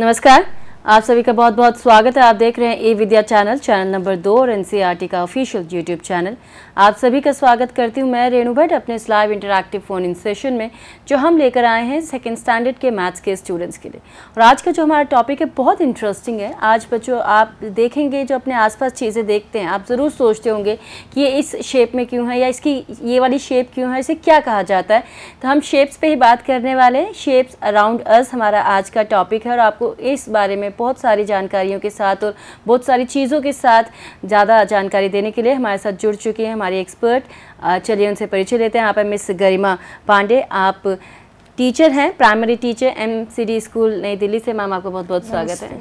नमस्कार आप सभी का बहुत बहुत स्वागत है आप देख रहे हैं e Vidya channel channel number दो और एनसीईआरटी e का ऑफिशियल यूट्यूब चैनल आप सभी का स्वागत करती हूं मैं रेणु भट्ट अपने इस live interactive phone in session में जो हम लेकर आए हैं सेकेंड स्टैंडर्ड के मैथ्स के स्टूडेंट्स के लिए और आज का जो हमारा टॉपिक है बहुत इंटरेस्टिंग है आज बच्चों आप देखेंगे जो अपने आस चीज़ें देखते हैं आप ज़रूर सोचते होंगे कि ये इस शेप में क्यों है या इसकी ये वाली शेप क्यों है इसे क्या कहा जाता है तो हम शेप्स पर ही बात करने वाले हैं शेप्स अराउंड अस हमारा आज का टॉपिक है और आपको इस बारे में में बहुत सारी जानकारियों के साथ और बहुत सारी चीज़ों के साथ ज़्यादा जानकारी देने के लिए हमारे साथ जुड़ चुकी हैं हमारे एक्सपर्ट चलिए उनसे परिचय लेते हैं आप हैं मिस गरिमा पांडे आप टीचर हैं प्राइमरी टीचर एम स्कूल नई दिल्ली से मैम आपका बहुत बहुत स्वागत है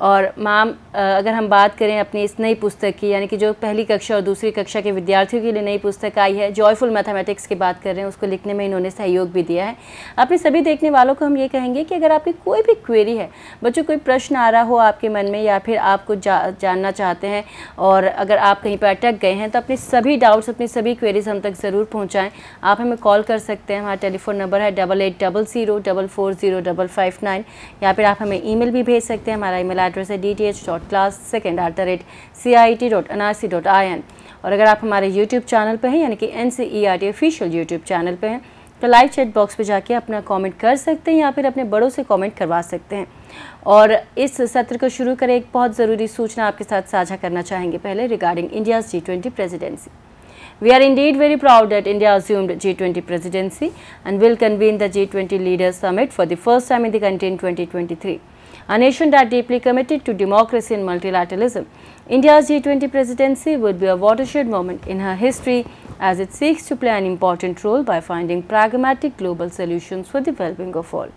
और मैम अगर हम बात करें अपनी इस नई पुस्तक की यानी कि जो पहली कक्षा और दूसरी कक्षा के विद्यार्थियों के लिए नई पुस्तक आई है जॉयफुल मैथमेटिक्स की बात कर रहे हैं उसको लिखने में इन्होंने सहयोग भी दिया है अपने सभी देखने वालों को हम ये कहेंगे कि अगर आपकी कोई भी क्वेरी है बच्चों कोई प्रश्न आ रहा हो आपके मन में या फिर आप कुछ जा, जानना चाहते हैं और अगर आप कहीं पर अटक गए हैं तो अपने सभी डाउट्स अपनी सभी क्वेरीज हम तक ज़रूर पहुँचाएँ आप हमें कॉल कर सकते हैं हमारा टेलीफोन नंबर है double eight double zero double four zero double five nine या फिर आप हमें ई भी भेज सकते हैं हमारा ईमेल एड्रेस है D T H dot class second at the rate C I T dot N R C dot I N और अगर आप हमारे यूट्यूब चैनल पर हैं यानी कि N C E R T official YouTube channel पर हैं तो लाइव चैट बॉक्स पर जाके अपना कमेंट कर सकते हैं या फिर अपने बड़ों से कमेंट करवा सकते हैं और इस सत्र को शुरू करें एक बहुत ज़रूरी सूचना आपके साथ साझा करना चाहेंगे पहले regarding India's G twenty presidency We are indeed very proud that India assumed G20 presidency and will convene the G20 Leaders Summit for the first time in the country in 2023. a nation that deeply committed to democracy and multilateralism. India's G20 presidency would be a watershed moment in her history as it seeks to play an important role by finding pragmatic global solutions for the well-being of all.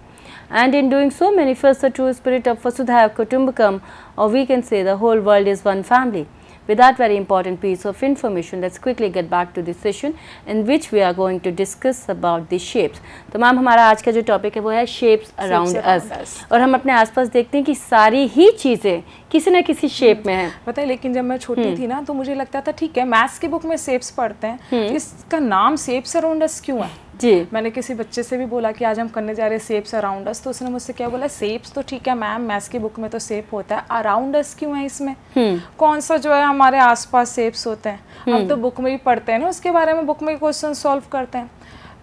And in doing so, manifests the true spirit of Vasudhaiv Kutumbakam or we can say the whole world is one family. with that very important piece of information let's quickly get back to the session in which we are going to discuss about the shapes to ma'am hamara aaj ka jo topic hai wo hai shapes around us aur hum apne aas आसपास dekhte hain ki sari hi cheeze किसी ना किसी shape में है पता है लेकिन जब मैं छोटी थी ना तो मुझे लगता था ठीक है मैथ्स की बुक में शेप्स पढ़ते हैं इसका नाम शेप्स अराउंड अस क्यों है जी मैंने किसी बच्चे से भी बोला कि आज हम करने जा रहे हैं सेप्स अराउंड अस तो उसने मुझसे क्या बोला सेप्स तो ठीक है मैम मैथ्स की बुक में तो सेप होता है अराउंड अस क्यों है इसमें हम्म। कौन सा जो है हमारे आसपास सेप्स होते हैं हम हम्म। तो बुक में भी पढ़ते हैं ना उसके बारे में बुक में क्वेश्चन सॉल्व करते हैं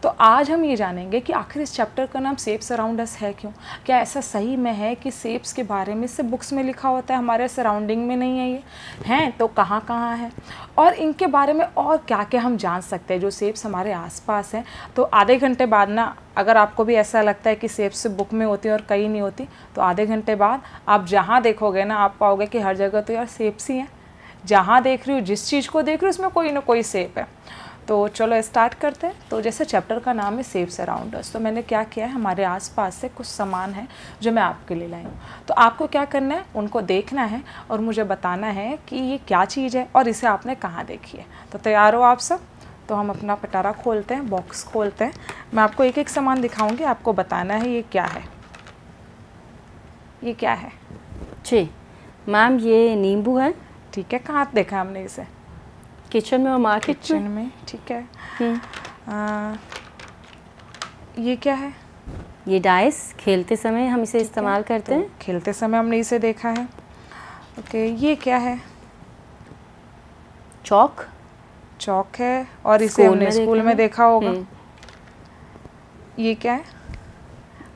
तो आज हम ये जानेंगे कि आखिर इस चैप्टर का नाम सेप्स अराउंड अस है क्यों क्या ऐसा सही में है कि सेप्स के बारे में सिर्फ बुक्स में लिखा होता है हमारे सराउंडिंग में नहीं है ये हैं तो कहाँ कहाँ है और इनके बारे में और क्या क्या हम जान सकते हैं जो सेप्स हमारे आसपास हैं तो आधे घंटे बाद ना अगर आपको भी ऐसा लगता है कि सेप्स बुक में होती है और कहीं नहीं होती तो आधे घंटे बाद आप जहाँ देखोगे ना आप पाओगे कि हर जगह तो यार सेप्स ही हैं जहाँ देख रही हो जिस चीज़ को देख रही हो उसमें कोई ना कोई सेप है तो चलो स्टार्ट करते हैं तो जैसे चैप्टर का नाम है सेफ सराउंडर्स तो मैंने क्या किया है हमारे आसपास से कुछ सामान है जो मैं आपके लिए लाई हूँ तो आपको क्या करना है उनको देखना है और मुझे बताना है कि ये क्या चीज़ है और इसे आपने कहाँ देखी है तो तैयार हो आप सब तो हम अपना पटारा खोलते हैं बॉक्स खोलते हैं मैं आपको एक एक सामान दिखाऊँगी आपको बताना है ये क्या है ये क्या है जी मैम ये नींबू है ठीक है कहाँ देखा हमने इसे किचन में और मार्केट किचन में, ठीक है हम्म। आ, ये क्या है ये डाइस खेलते समय हम इसे इस्तेमाल तो करते तो हैं खेलते समय हमने इसे देखा है ओके ये क्या है चौक चौक है और इसे हमने स्कूल में देखा होगा हम्म। ये क्या है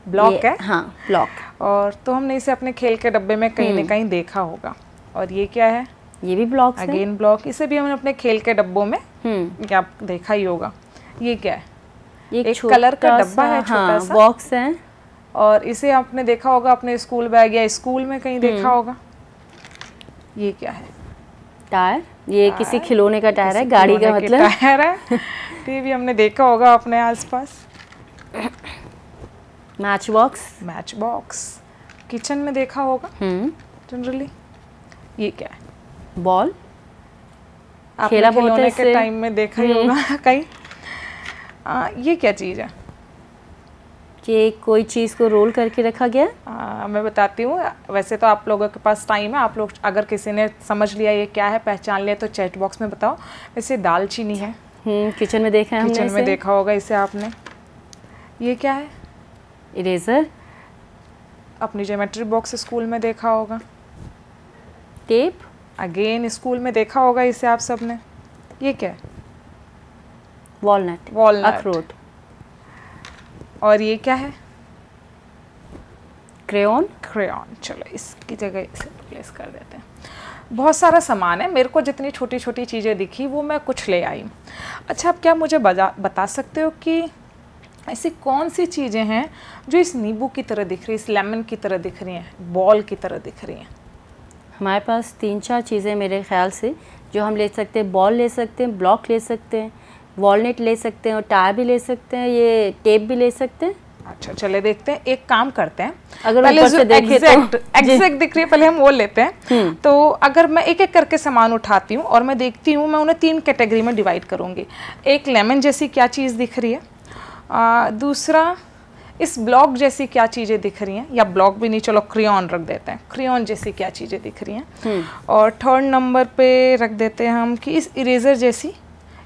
ब्लॉक है हाँ ब्लॉक और तो हमने इसे अपने खेल के डब्बे में कहीं ना हम्म। कहीं देखा होगा और ये क्या है ये भी ब्लॉक अगेन ब्लॉक इसे भी हमने अपने खेल के डब्बों में क्या हम्म। आप देखा ही होगा ये क्या है ये एक कलर का डब्बा है हाँ, छोटा सा बॉक्स है और इसे आपने देखा होगा अपने स्कूल बैग या स्कूल में कहीं देखा हम्म। होगा ये क्या है टायर ये टायर, किसी खिलौने का टायर है गाड़ी का मतलब टायर है ये भी हमने देखा होगा अपने आसपास match box match box kitchen में देखा होगा जनरली हम्म। ये क्या है बॉल खेला बहुत है के टाइम में देखा ही हम्म। होगा कहीं आ, ये क्या चीज़ है कि कोई चीज़ को रोल करके रखा गया आ, मैं बताती हूँ वैसे तो आप लोगों के पास टाइम है आप लोग अगर किसी ने समझ लिया ये क्या है पहचान लिया तो चैट बॉक्स में बताओ वैसे दालचीनी है किचन हम्म, में देखा है किचन में देखा होगा इसे आपने ये क्या है इरेजर अपनी जोमेट्री बॉक्स स्कूल में देखा होगा टेप अगेन स्कूल में देखा होगा इसे आप सबने ये क्या है वॉलनट वॉलनट अखरोट और ये क्या है क्रेन क्रेन चलो इसकी जगह इसे प्लेस कर देते हैं बहुत सारा सामान है मेरे को जितनी छोटी छोटी चीज़ें दिखी वो मैं कुछ ले आई अच्छा आप क्या मुझे बजा बता सकते हो कि ऐसी कौन सी चीज़ें हैं जो इस नींबू की तरह दिख रही है इस लेमन की तरह दिख रही हैं बॉल की तरह दिख रही हैं हमारे पास तीन चार चीज़ें मेरे ख्याल से जो हम ले सकते हैं बॉल ले सकते हैं ब्लॉक ले सकते हैं वॉलनेट ले सकते हैं और टायर भी ले सकते हैं ये टेप भी ले सकते हैं अच्छा चले देखते हैं एक काम करते हैं अगर पहले जो एग्जैक्ट तो। एग्जैक्ट दिख रही है पहले हम वो लेते हैं हम्म। तो अगर मैं एक एक करके सामान उठाती हूँ और मैं देखती हूँ मैं उन्हें तीन कैटेगरी में डिवाइड करूँगी एक लेमन जैसी क्या चीज़ दिख रही है आ, दूसरा इस ब्लॉक जैसी क्या चीज़ें दिख रही हैं या ब्लॉक भी नहीं चलो क्रियॉन रख देते हैं क्रियॉन जैसी क्या चीज़ें दिख रही हैं हम्म। और थर्ड नंबर पे रख देते हैं हम कि इस इरेजर जैसी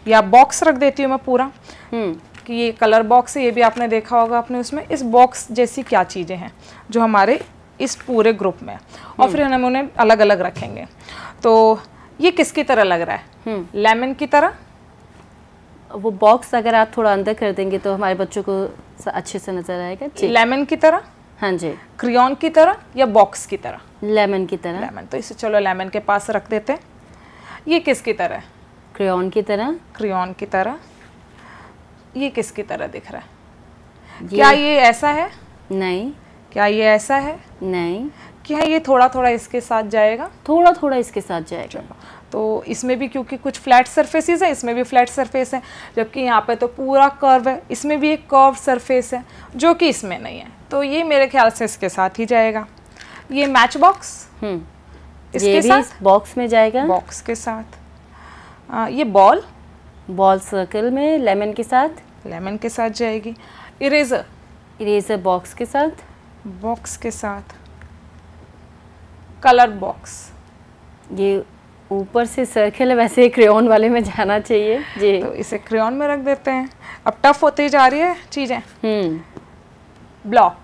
या बॉक्स रख देती हूँ मैं पूरा हम्म। कि ये कलर बॉक्स है ये भी आपने देखा होगा आपने उसमें इस बॉक्स जैसी क्या चीज़ें हैं जो हमारे इस पूरे ग्रुप में और फिर हम उन्हें अलग अलग रखेंगे तो ये किसकी तरह लग रहा है हम्म। लेमन की तरह वो बॉक्स अगर आप थोड़ा अंदर कर देंगे तो हमारे बच्चों को अच्छे से नजर आएगा लेमन की तरह हाँ जी क्रियोन की तरह या बॉक्स की तरह लेमन की तरह लेमन तो इसे चलो लेमन के पास रख देते हैं ये किसकी तरह है क्रियोन की तरह क्रियोन की तरह ये किसकी तरह दिख रहा है क्या ये ऐसा है नहीं क्या ये ऐसा है नहीं क्या ये थोड़ा थोड़ा इसके साथ जाएगा थोड़ा थोड़ा इसके साथ जाएगा तो इसमें भी क्योंकि कुछ फ्लैट सरफेसेस है इसमें भी फ्लैट सरफेस है जबकि यहाँ पे तो पूरा कर्व है इसमें भी एक कर्व सरफेस है जो कि इसमें नहीं है तो ये मेरे ख्याल से इसके साथ ही जाएगा ये मैच हम्म। बॉक्स इसके साथ बॉक्स में जाएगा बॉक्स के साथ आ, ये बॉल बॉल सर्कल में लेमन के साथ लेमन के साथ जाएगी इरेजर इरेजर बॉक्स के साथ बॉक्स के साथ कलर बॉक्स ये ऊपर से सर्कल है वैसे क्रेन वाले में जाना चाहिए जी तो इसे क्रेन में रख देते हैं अब टफ होती जा रही है चीज़ें हम्म ब्लॉक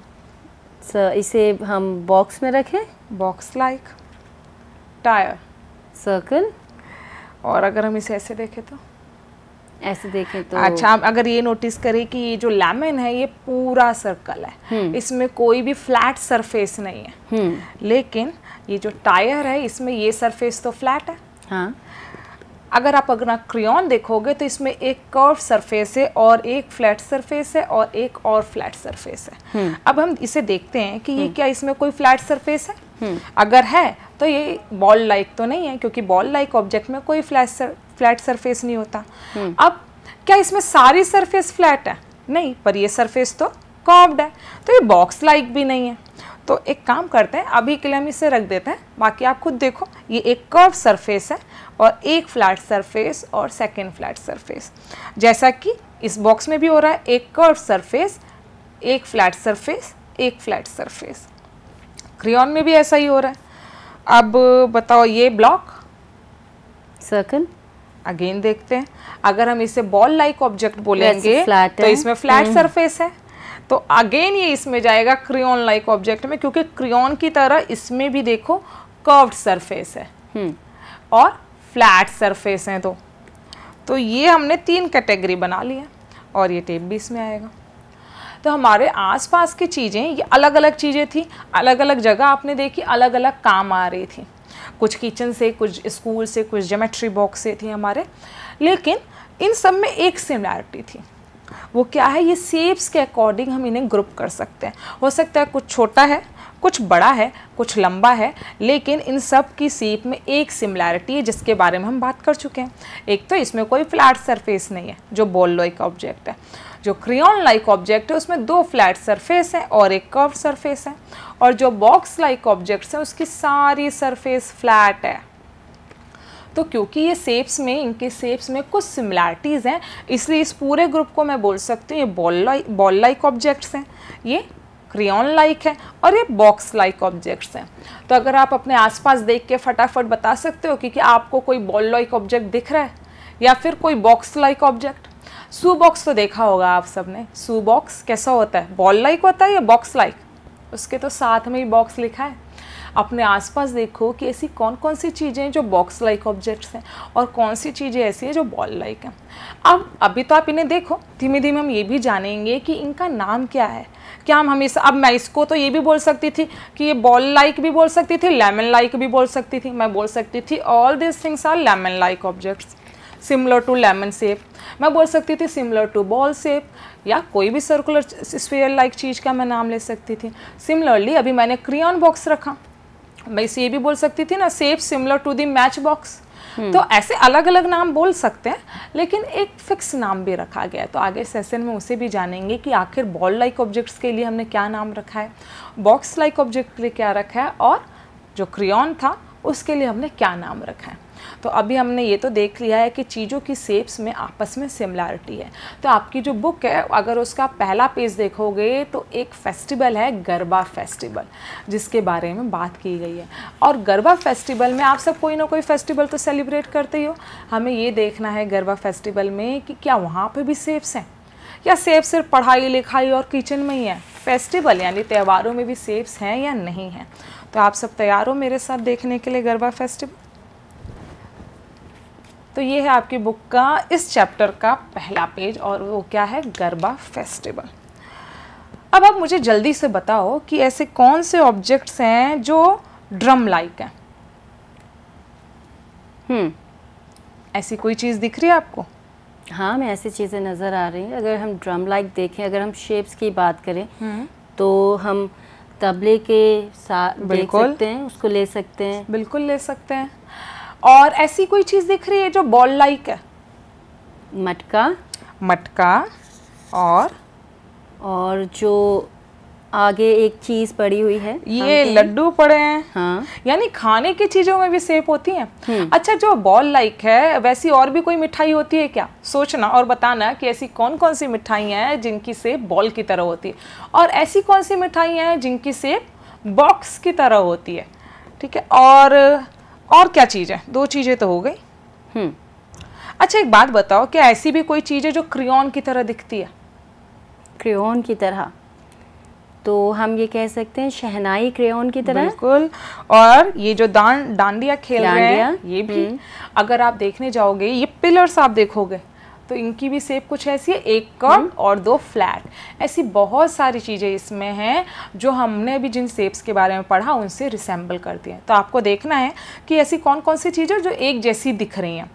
सर इसे हम बॉक्स में रखें बॉक्स लाइक टायर सर्कल और अगर हम इसे ऐसे देखें तो ऐसे देखें तो अच्छा अगर ये नोटिस करें कि ये जो लेमन है ये पूरा सर्कल है हम्म। इसमें कोई भी फ्लैट सरफेस नहीं है हम्म। लेकिन ये जो टायर है इसमें ये सरफेस तो फ्लैट है हाँ अगर आप अगर क्रियोन देखोगे तो इसमें एक कर्व सरफेस है और एक फ्लैट सरफेस है और एक और फ्लैट सरफेस है हम्म। अब हम इसे देखते हैं कि ये हम्म। क्या इसमें कोई फ्लैट सरफेस है हम्म। अगर है तो ये बॉल लाइक तो नहीं है क्योंकि बॉल लाइक ऑब्जेक्ट में कोई फ्लैट सर, फ्लैट सरफेस नहीं होता अब क्या इसमें सारी सरफेस फ्लैट है नहीं पर ये सरफेस तो कॉब्ड है तो ये बॉक्स लाइक भी नहीं है तो एक काम करते हैं अभी के लिए हम इसे रख देते हैं बाकी आप खुद देखो ये एक कर्व सरफेस है और एक फ्लैट सरफेस और सेकेंड फ्लैट सरफेस जैसा कि इस बॉक्स में भी हो रहा है एक कर्व सरफेस एक फ्लैट सरफेस एक फ्लैट सरफेस क्रियॉन में भी ऐसा ही हो रहा है अब बताओ ये ब्लॉक सर्कल अगेन देखते हैं अगर हम इसे बॉल लाइक ऑब्जेक्ट बोलेंगे तो इसमें फ्लैट हम्म। सरफेस है तो अगेन ये इसमें जाएगा क्रियोन लाइक ऑब्जेक्ट में क्योंकि क्रियोन की तरह इसमें भी देखो कर्व्ड सरफेस है हम्म। और फ्लैट सरफेस हैं तो तो ये हमने तीन कैटेगरी बना ली है और ये टेप भी इसमें आएगा तो हमारे आसपास की चीज़ें ये अलग अलग चीज़ें थी अलग अलग जगह आपने देखी अलग अलग काम आ रही थी कुछ किचन से कुछ स्कूल से कुछ जोमेट्री बॉक्स से थी हमारे लेकिन इन सब में एक सिमिलैरिटी थी वो क्या है ये सेप्स के अकॉर्डिंग हम इन्हें ग्रुप कर सकते हैं हो सकता है कुछ छोटा है कुछ बड़ा है कुछ लंबा है लेकिन इन सब की सेप में एक सिमिलैरिटी है जिसके बारे में हम बात कर चुके हैं एक तो इसमें कोई फ्लैट सरफेस नहीं है जो बॉल लाइक ऑब्जेक्ट है जो क्रियोन लाइक ऑब्जेक्ट है उसमें दो फ्लैट सरफेस है और एक कर्व सरफेस है और जो बॉक्स लाइक ऑब्जेक्ट्स हैं उसकी सारी सरफेस फ्लैट है तो क्योंकि ये सेप्स में इनके सेप्स में कुछ सिमिलैरिटीज़ हैं इसलिए इस पूरे ग्रुप को मैं बोल सकती हूँ ये ball like ball like objects हैं ये क्रियॉन लाइक है और ये बॉक्स लाइक ऑब्जेक्ट्स हैं तो अगर आप अपने आसपास देख के फटाफट बता सकते हो कि, कि आपको कोई बॉल लाइक ऑब्जेक्ट दिख रहा है या फिर कोई box like object shoe box तो देखा होगा आप सब ने सू बॉक्स कैसा होता है बॉल लाइक होता है या बॉक्स लाइक उसके तो साथ में ही बॉक्स लिखा है अपने आसपास देखो कि ऐसी कौन कौन सी चीज़ें हैं जो बॉक्स लाइक ऑब्जेक्ट्स हैं और कौन सी चीज़ें ऐसी हैं जो बॉल लाइक हैं अब अभी तो आप इन्हें देखो धीमे धीमे हम ये भी जानेंगे कि इनका नाम क्या है क्या हम हमेशा अब मैं इसको तो ये भी बोल सकती थी कि ये बॉल लाइक भी बोल सकती थी लेमन लाइक भी बोल सकती थी मैं बोल सकती थी all this things are lemon like objects similar to lemon shape मैं बोल सकती थी सिमिलर टू बॉल सेप या कोई भी सर्कुलर स्पेयर लाइक चीज़ का मैं नाम ले सकती थी सिमिलरली अभी मैंने क्रियन बॉक्स रखा मैं इसे ये भी बोल सकती थी ना shape similar to the match box तो ऐसे अलग अलग नाम बोल सकते हैं लेकिन एक फिक्स नाम भी रखा गया है तो आगे सेशन में उसे भी जानेंगे कि आखिर बॉल लाइक ऑब्जेक्ट्स के लिए हमने क्या नाम रखा है बॉक्स लाइक ऑब्जेक्ट के लिए क्या रखा है और जो क्रियॉन था उसके लिए हमने क्या नाम रखा है तो अभी हमने ये तो देख लिया है कि चीज़ों की सेप्स में आपस में सिमिलैरिटी है तो आपकी जो बुक है अगर उसका पहला पेज देखोगे तो एक फेस्टिवल है गरबा फेस्टिवल जिसके बारे में बात की गई है और गरबा फेस्टिवल में आप सब कोई ना कोई फेस्टिवल तो सेलिब्रेट करते ही हो हमें ये देखना है गरबा फेस्टिवल में कि क्या वहाँ पर भी सेप्स हैं या सेब सिर्फ पढ़ाई लिखाई और किचन में ही है फेस्टिवल यानी त्यौहारों में भी सेब्स हैं या नहीं हैं तो आप सब तैयार हो मेरे साथ देखने के लिए गरबा फेस्टिवल तो ये है आपकी बुक का इस चैप्टर का पहला पेज और वो क्या है गरबा फेस्टिवल अब आप मुझे जल्दी से बताओ कि ऐसे कौन से ऑब्जेक्ट्स हैं जो ड्रम लाइक हैं हम्म ऐसी कोई चीज़ दिख रही है आपको हाँ मैं ऐसी चीज़ें नज़र आ रही हैं अगर हम ड्रम लाइक देखें अगर हम शेप्स की बात करें हम्म। तो हम तबले के साथ देख सकते हैं उसको ले सकते हैं बिल्कुल ले सकते हैं और ऐसी कोई चीज़ दिख रही है जो बॉल लाइक है मटका मटका और और जो आगे एक चीज पड़ी हुई है ये लड्डू पड़े हैं हाँ। यानी खाने की चीजों में भी सेप होती हैं हम्म। अच्छा जो बॉल लाइक है वैसी और भी कोई मिठाई होती है क्या सोचना और बताना कि ऐसी कौन कौन सी मिठाइयाँ हैं जिनकी सेप बॉल की तरह होती है और ऐसी कौन सी मिठाइयाँ हैं जिनकी सेप बॉक्स की तरह होती है ठीक है और और क्या चीज़ है दो चीज़ें तो हो गई हम्म। अच्छा एक बात बताओ क्या ऐसी भी कोई चीज़ है जो क्रियोन की तरह दिखती है क्रियोन की तरह तो हम ये कह सकते हैं शहनाई क्रेन की तरह बिल्कुल और ये जो दान डांडिया खेल रहे हैं ये भी हम्म। अगर आप देखने जाओगे ये पिलर्स आप देखोगे तो इनकी भी सेप कुछ ऐसी है एक कर्व हम्म। और दो फ्लैट ऐसी बहुत सारी चीज़ें इसमें हैं जो हमने अभी जिन सेप्स के बारे में पढ़ा उनसे रिसेंबल करती हैं तो आपको देखना है कि ऐसी कौन कौन सी चीज़ें जो एक जैसी दिख रही हैं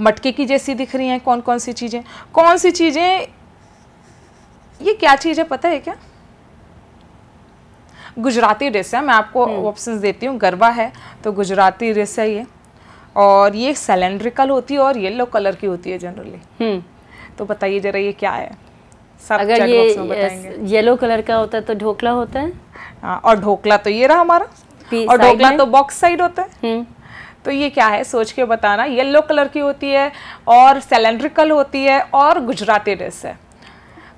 मटके की जैसी दिख रही हैं कौन कौन सी चीज़ें कौन सी चीज़ें ये क्या चीज़ है पता है क्या गुजराती डिश है मैं आपको ऑप्शंस हम्म। देती हूँ गरबा है तो गुजराती डिश है ये और ये सिलेंड्रिकल होती है और येलो कलर की होती है जनरली हम्म। तो बताइए जरा ये क्या है सब अगर ये येलो कलर का होता है तो ढोकला होता है आ, हाँ, और ढोकला तो ये रहा हमारा और ढोकला तो बॉक्स साइड होता है हम्म। तो ये क्या है सोच के बताना येलो कलर की होती है और सिलेंड्रिकल होती है और गुजराती डिश है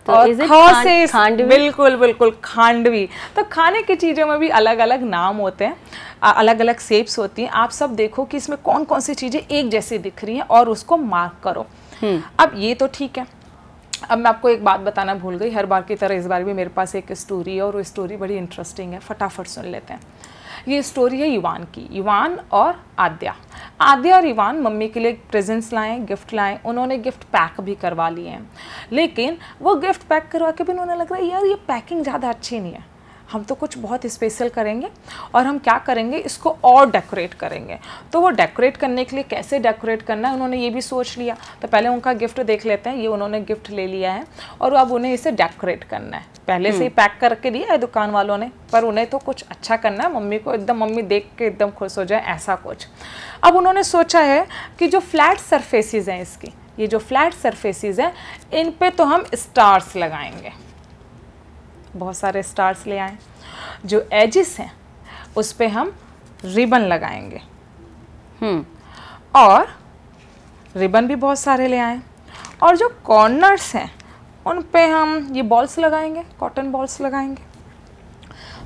तो और से खांडवी बिल्कुल बिल्कुल खांडवी तो खाने की चीज़ों में भी अलग अलग नाम होते हैं अलग अलग सेप्स होती हैं आप सब देखो कि इसमें कौन कौन सी चीज़ें एक जैसी दिख रही हैं और उसको मार्क करो हम्म। अब ये तो ठीक है अब मैं आपको एक बात बताना भूल गई हर बार की तरह इस बार भी मेरे पास एक स्टोरी है और वो स्टोरी बड़ी इंटरेस्टिंग है फटाफट सुन लेते हैं ये स्टोरी है युवान की युवान और आद्या आद्या और युवान मम्मी के लिए प्रेजेंट्स लाएँ गिफ्ट लाएँ उन्होंने गिफ्ट पैक भी करवा लिए हैं लेकिन वो गिफ्ट पैक करवा के भी उन्होंने लग रहा है यार ये पैकिंग ज़्यादा अच्छी नहीं है हम तो कुछ बहुत स्पेशल करेंगे और हम क्या करेंगे इसको और डेकोरेट करेंगे तो वो डेकोरेट करने के लिए कैसे डेकोरेट करना है उन्होंने ये भी सोच लिया तो पहले उनका गिफ्ट देख लेते हैं ये उन्होंने गिफ्ट ले लिया है और अब उन्हें इसे डेकोरेट करना है पहले से ही पैक हम्म। करके दिया है दुकान वालों ने पर उन्हें तो कुछ अच्छा करना है मम्मी को एकदम मम्मी देख के एकदम खुश हो जाए ऐसा कुछ अब उन्होंने सोचा है कि जो फ्लैट सरफेसिस हैं इसकी ये जो फ्लैट सरफेसिस हैं इन पे तो हम स्टार्स लगाएंगे बहुत सारे स्टार्स ले आए जो एजिस हैं उस पर हम रिबन लगाएंगे हम्म। और रिबन भी बहुत सारे ले आए और जो कॉर्नर्स हैं उन पे हम ये बॉल्स लगाएंगे कॉटन बॉल्स लगाएंगे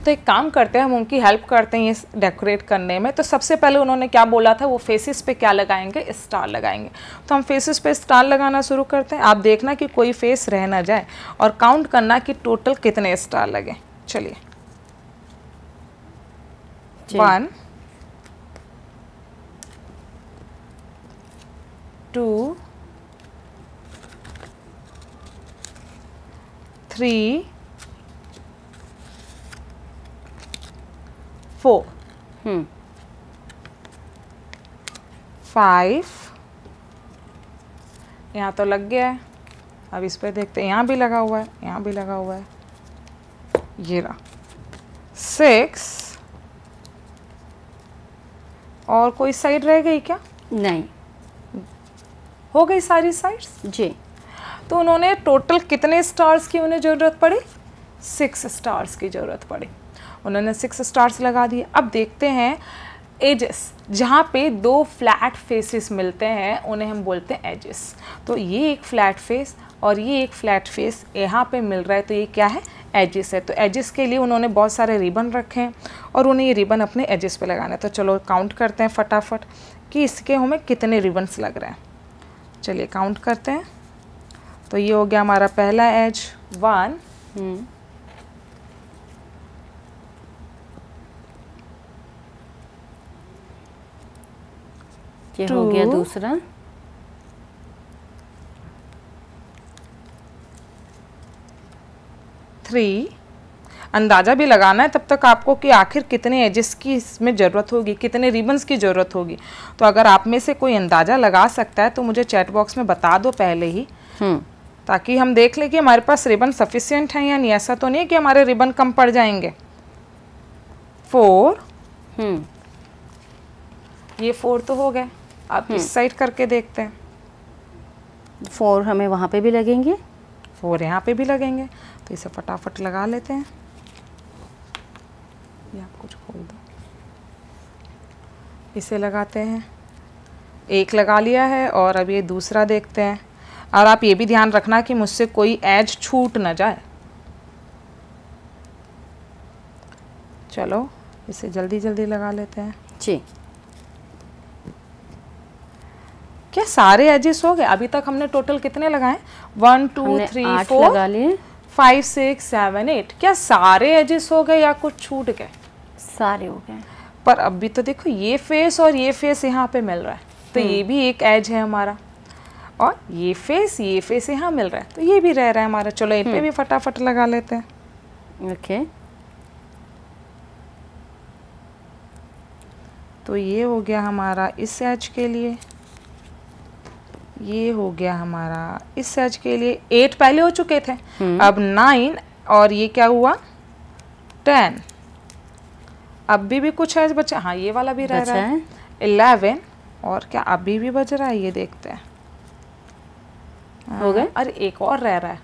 तो एक काम करते हैं हम उनकी हेल्प करते हैं इस डेकोरेट करने में तो सबसे पहले उन्होंने क्या बोला था वो फेसिस पे क्या लगाएंगे स्टार लगाएंगे तो हम फेसिस पे स्टार लगाना शुरू करते हैं आप देखना कि कोई फेस रह ना जाए और काउंट करना कि टोटल कितने स्टार लगे चलिए one two three four, hmm. Five यहाँ तो लग गया है अब इस पर देखते हैं यहाँ भी लगा हुआ है यहाँ भी लगा हुआ है ये रहा सिक्स और कोई साइड रह गई क्या नहीं हो गई सारी साइड्स जी तो उन्होंने टोटल कितने स्टार्स की उन्हें ज़रूरत पड़ी सिक्स स्टार्स की ज़रूरत पड़ी उन्होंने सिक्स स्टार्स लगा दिए अब देखते हैं एजेस जहाँ पे दो फ्लैट फेसेस मिलते हैं उन्हें हम बोलते हैं एजेस तो ये एक फ्लैट फेस और ये एक फ्लैट फेस यहाँ पे मिल रहा है तो ये क्या है एजेस है तो एजेस के लिए उन्होंने बहुत सारे रिबन रखे हैं और उन्हें ये रिबन अपने एजेस पे लगाना है तो चलो काउंट करते हैं फटाफट कि इसके हमें कितने रिबन्स लग रहे हैं चलिए काउंट करते हैं तो ये हो गया हमारा पहला एज वन ये हो गया दूसरा थ्री अंदाज़ा भी लगाना है तब तक आपको कि आखिर कितने एजेस की इसमें ज़रूरत होगी कितने रिबन्स की ज़रूरत होगी तो अगर आप में से कोई अंदाज़ा लगा सकता है तो मुझे चैट बॉक्स में बता दो पहले ही हम्म। ताकि हम देख लें कि हमारे पास रिबन सफिशियंट है या नहीं ऐसा तो नहीं कि हमारे रिबन कम पड़ जाएंगे फोर हम्म। ये फोर तो हो गए आप हम्म। इस साइड करके देखते हैं फोर हमें वहाँ पे भी लगेंगे फोर यहाँ पे भी लगेंगे तो इसे फटाफट लगा लेते हैं ये आप कुछ खोल दो इसे लगाते हैं एक लगा लिया है और अब ये दूसरा देखते हैं और आप ये भी ध्यान रखना कि मुझसे कोई एज छूट ना जाए चलो इसे जल्दी जल्दी लगा लेते हैं जी क्या सारे एजेस हो गए अभी तक हमने टोटल कितने लगाए वन टू थ्री फोर लगा लिए फाइव सिक्स सेवन एट क्या सारे एजेस हो गए या कुछ छूट गए सारे हो गए पर अभी तो देखो ये फेस और ये फेस यहाँ पे मिल रहा है तो ये हम्म। भी एक एज है हमारा और ये फेस ये फेस यहाँ मिल रहा है तो ये भी रह रहा है हमारा चलो इन पे हम्म। भी फटाफट लगा लेते हैं ओके तो ये हो गया हमारा इस एज के लिए ये हो गया हमारा इस सर्च के लिए एट पहले हो चुके थे हम्म। अब नाइन और ये क्या हुआ टेन अभी भी कुछ है बच्चे हाँ ये वाला भी रह रहा है इलेवन और क्या अभी भी बच रहा है ये देखते हैं हो गया हाँ, और एक और रह रहा है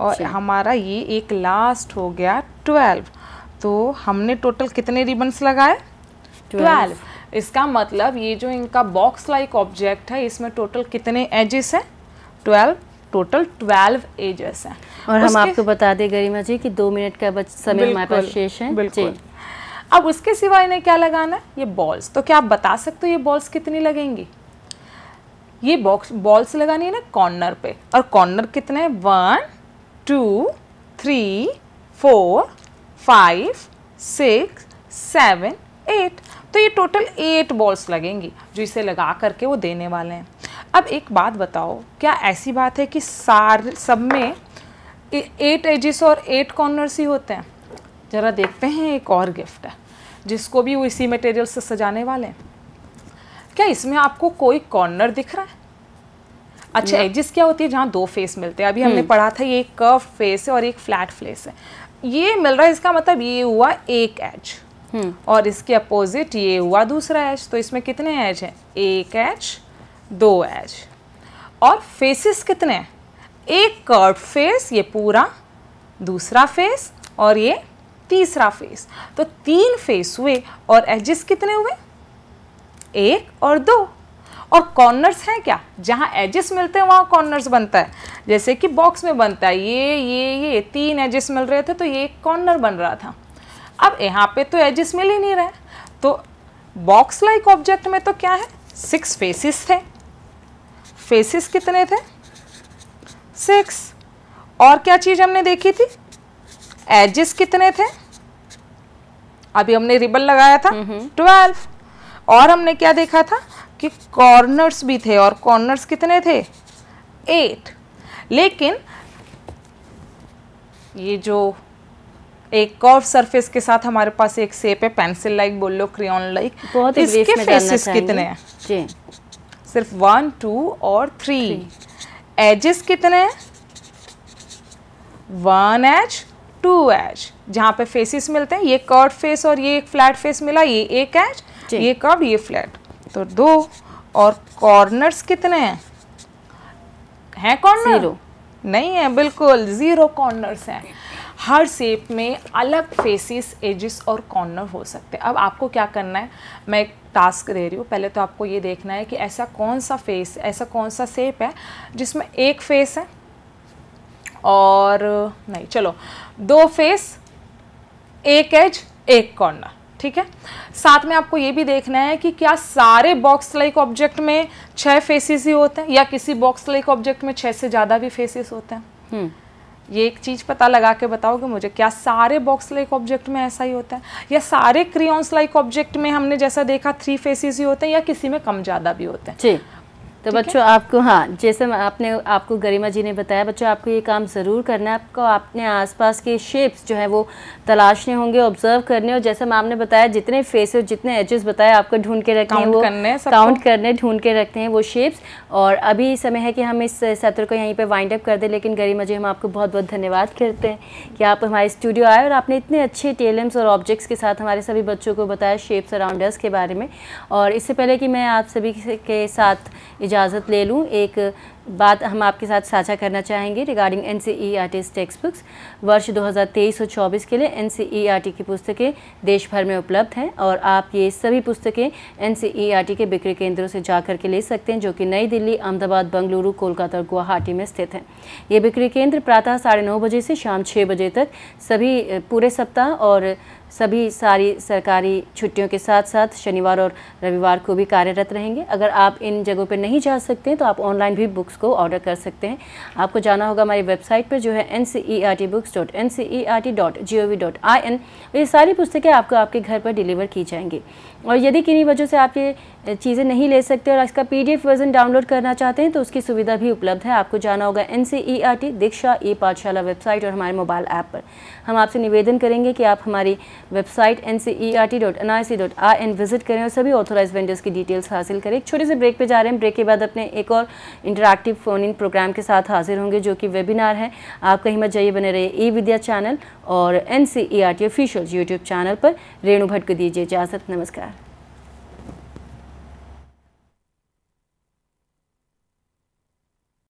और अच्छा। हमारा ये एक लास्ट हो गया ट्वेल्व तो हमने टोटल कितने रिबन्स लगाए ट्वेल्व इसका मतलब ये जो इनका बॉक्स लाइक ऑब्जेक्ट है इसमें टोटल कितने एजेस हैं ट्वेल्व टोटल ट्वेल्व एजेस हैं और हम आपको बता दें गरिमा जी कि दो मिनट का बच समय हमारे पास शेष है बिल्कुल अब उसके सिवा इन्हें क्या लगाना है ये बॉल्स तो क्या आप बता सकते हो ये बॉल्स कितनी लगेंगी ये बॉक्स बॉल्स लगानी है ना कॉर्नर पे और कॉर्नर कितने one two three four five six seven eight तो ये टोटल एट बॉल्स लगेंगी जो इसे लगा करके वो देने वाले हैं अब एक बात बताओ क्या ऐसी बात है कि सार सब में एट एजिस और एट कॉर्नर्स ही होते हैं ज़रा देखते हैं एक और गिफ्ट है जिसको भी वो इसी मटेरियल से सजाने वाले हैं क्या इसमें आपको कोई कॉर्नर दिख रहा है अच्छा एजिस क्या होती है जहाँ दो फेस मिलते हैं अभी हमने हम्म। पढ़ा था ये एक कर्व फेस है और एक फ्लैट फेस है ये मिल रहा है इसका मतलब ये हुआ एक एज हम्म। और इसके अपोजिट ये हुआ दूसरा एच तो इसमें कितने एच हैं एक एच दो एच और फेसेस कितने हैं एक कर्व फेस ये पूरा दूसरा फेस और ये तीसरा फेस तो तीन फेस हुए और एजेस कितने हुए एक और दो और कॉर्नर्स हैं क्या जहाँ एजेस मिलते हैं वहाँ कॉर्नर्स बनता है जैसे कि बॉक्स में बनता है ये ये ये तीन एजेस मिल रहे थे तो ये एक कॉर्नर बन रहा था अब यहाँ पे तो एजिस मिल ही नहीं रहा तो बॉक्स लाइक ऑब्जेक्ट में तो क्या है सिक्स फेसिस थे फेसिस कितने थे सिक्स और क्या चीज़ हमने देखी थी एजिस कितने थे अभी हमने रिबन लगाया था ट्वेल्व हम्म, हम्म। और हमने क्या देखा था कि कॉर्नर्स भी थे और कॉर्नर्स कितने थे एट लेकिन ये जो एक कर्व सरफेस के साथ हमारे पास एक सेप है पेंसिल लाइक बोल लो क्रियोन लाइक इसके फेसेस कितने हैं सिर्फ वन टू और थ्री एजेस कितने हैं वन एच टू एच जहाँ पे फेसिस मिलते हैं ये कर्व फेस और ये एक फ्लैट फेस मिला ये एक एच ये कर्व ये फ्लैट तो दो और कॉर्नर्स कितने हैं हैं कॉर्नर नहीं है बिल्कुल जीरो कॉर्नर्स हैं हर सेप में अलग फेसिस एजिस और कॉर्नर हो सकते हैं अब आपको क्या करना है मैं एक टास्क दे रही हूँ पहले तो आपको ये देखना है कि ऐसा कौन सा फेस ऐसा कौन सा सेप है जिसमें एक फेस है और नहीं चलो दो फेस एक एज एक कॉर्नर ठीक है साथ में आपको ये भी देखना है कि क्या सारे बॉक्स लाइक ऑब्जेक्ट में छः फेसेस ही होते हैं या किसी बॉक्स लाइक ऑब्जेक्ट में छः से ज़्यादा भी फेसेस होते हैं हम्म। ये एक चीज़ पता लगा के बताओगे मुझे क्या सारे बॉक्स लाइक ऑब्जेक्ट में ऐसा ही होता है या सारे क्रियॉन्स लाइक ऑब्जेक्ट में हमने जैसा देखा थ्री फेसेस ही होते हैं या किसी में कम ज़्यादा भी होते हैं जी तो बच्चों आपको हाँ जैसे आपने आपको गरिमा जी ने बताया बच्चों आपको ये काम ज़रूर करना है आपको अपने आसपास के शेप्स जो है वो तलाशने होंगे ऑब्जर्व करने और जैसे मैम ने बताया जितने और जितने एजेस बताए आपको ढूंढ के रखने हैं वो काउंट करने ढूंढ के रखते हैं वो शेप्स और अभी समय है कि हम इस सत्र को यहीं पर वाइंड अप कर दें लेकिन गरीब मजे हम आपको बहुत बहुत धन्यवाद करते हैं कि आप हमारे स्टूडियो आए और आपने इतने अच्छे टेलम्स और ऑब्जेक्ट्स के साथ हमारे सभी बच्चों को बताया शेप्स अराउंडर्स के बारे में और इससे पहले कि मैं आप सभी के साथ इजाज़त ले लूँ एक बात हम आपके साथ साझा करना चाहेंगे regarding N C E R T text books वर्ष 2023 और 24 के लिए N C E R T की पुस्तकें देश भर में उपलब्ध हैं और आप ये सभी पुस्तकें N C E R T के बिक्री केंद्रों से जा कर के ले सकते हैं जो कि नई दिल्ली अहमदाबाद बंगलुरु कोलकाता और गुवाहाटी में स्थित हैं ये बिक्री केंद्र प्रातः साढ़े नौ बजे से शाम छः बजे तक सभी पूरे सप्ताह और सभी सारी सरकारी छुट्टियों के साथ साथ शनिवार और रविवार को भी कार्यरत रहेंगे अगर आप इन जगहों पर नहीं जा सकते हैं तो आप ऑनलाइन भी बुक्स को ऑर्डर कर सकते हैं आपको जाना होगा हमारी वेबसाइट पर जो है N C E R T books dot N C E R T dot G O V dot I N ये सारी पुस्तकें आपको आपके घर पर डिलीवर की जाएंगी और यदि किन्हीं वजह से आप ये चीज़ें नहीं ले सकते और इसका पीडीएफ वर्जन डाउनलोड करना चाहते हैं तो उसकी सुविधा भी उपलब्ध है आपको जाना होगा एन दीक्षा ई पाठशाला वेबसाइट और हमारे मोबाइल ऐप पर हम आपसे निवेदन करेंगे कि आप हमारी वेबसाइट एन विजिट करें और सभी ऑथोराइज वेंडर्स की डिटेल्स हासिल करें एक छोटे से ब्रेक पर जा रहे हैं ब्रेक के बाद अपने एक और इंटरेक्टिव फ़ोन इन प्रोग्राम के साथ हाजिर होंगे जो कि वेबिनार है आप कहीं मत जाइए बने रहिए ई विद्या चैनल और N C E R T official YouTube channel पर रेणु भट्ट को दीजिए इजाज़त नमस्कार